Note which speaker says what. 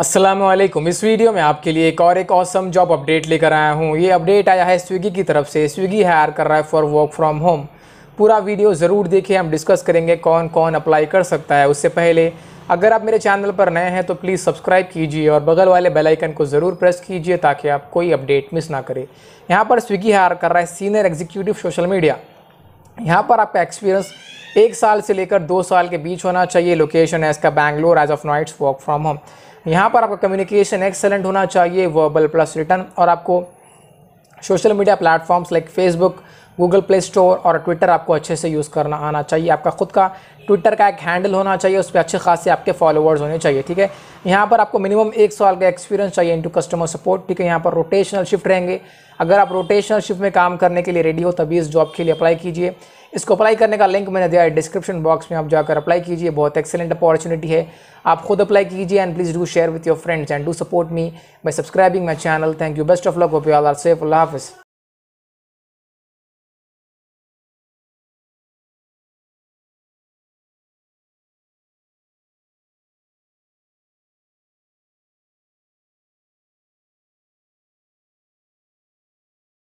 Speaker 1: असलम इस वीडियो में आपके लिए एक और एक औसम जॉब अपडेट लेकर आया हूँ ये अपडेट आया है स्विगी की तरफ से स्विगी हायर कर रहा है फॉर वर्क फ्रॉम होम पूरा वीडियो ज़रूर देखिए हम डिस्कस करेंगे कौन कौन अप्लाई कर सकता है उससे पहले अगर आप मेरे चैनल पर नए हैं तो प्लीज़ सब्सक्राइब कीजिए और बगल वाले बेलाइकन को ज़रूर प्रेस कीजिए ताकि आप कोई अपडेट मिस ना करें यहाँ पर स्विगी हायर कर रहा है सीनियर एग्जीक्यूटिव सोशल मीडिया यहाँ पर आपका एक्सपीरियंस एक साल से लेकर दो साल के बीच होना चाहिए लोकेशन है इसका Bangalore age of nights work from home यहाँ पर आपका कम्युनिकेशन एक्सेलेंट होना चाहिए वर्बल प्लस रिटर्न और आपको social media platforms like Facebook Google Play Store और ट्विटर आपको अच्छे से यूज़ करना आना चाहिए आपका खुद का ट्विटर का एक हैंडल होना चाहिए उस पर अच्छे खासे आपके फॉलोअर्स होने चाहिए ठीक है यहाँ पर आपको मिनिमम एक साल का एक्सपीरियंस चाहिए इनटू कस्टमर सपोर्ट ठीक है यहाँ पर रोटेशनल शिफ्ट रहेंगे अगर आप रोटेशनल शिफ्ट में काम करने के लिए रेडी हो तभी इस जॉब के लिए अप्लाई कीजिए इसको अप्लाई करने का लिंक मैंने दिया है डिस्क्रिप्शन बॉक्स में आप जाकर अप्लाई कीजिए बहुत एक्सेलेंट अपॉर्चुनिटी है आप खुद अप्लाई कीजिए and please do share with your friends and do support me by subscribing my channel thank you best of luck of you are safe अल्लाह हाफिज़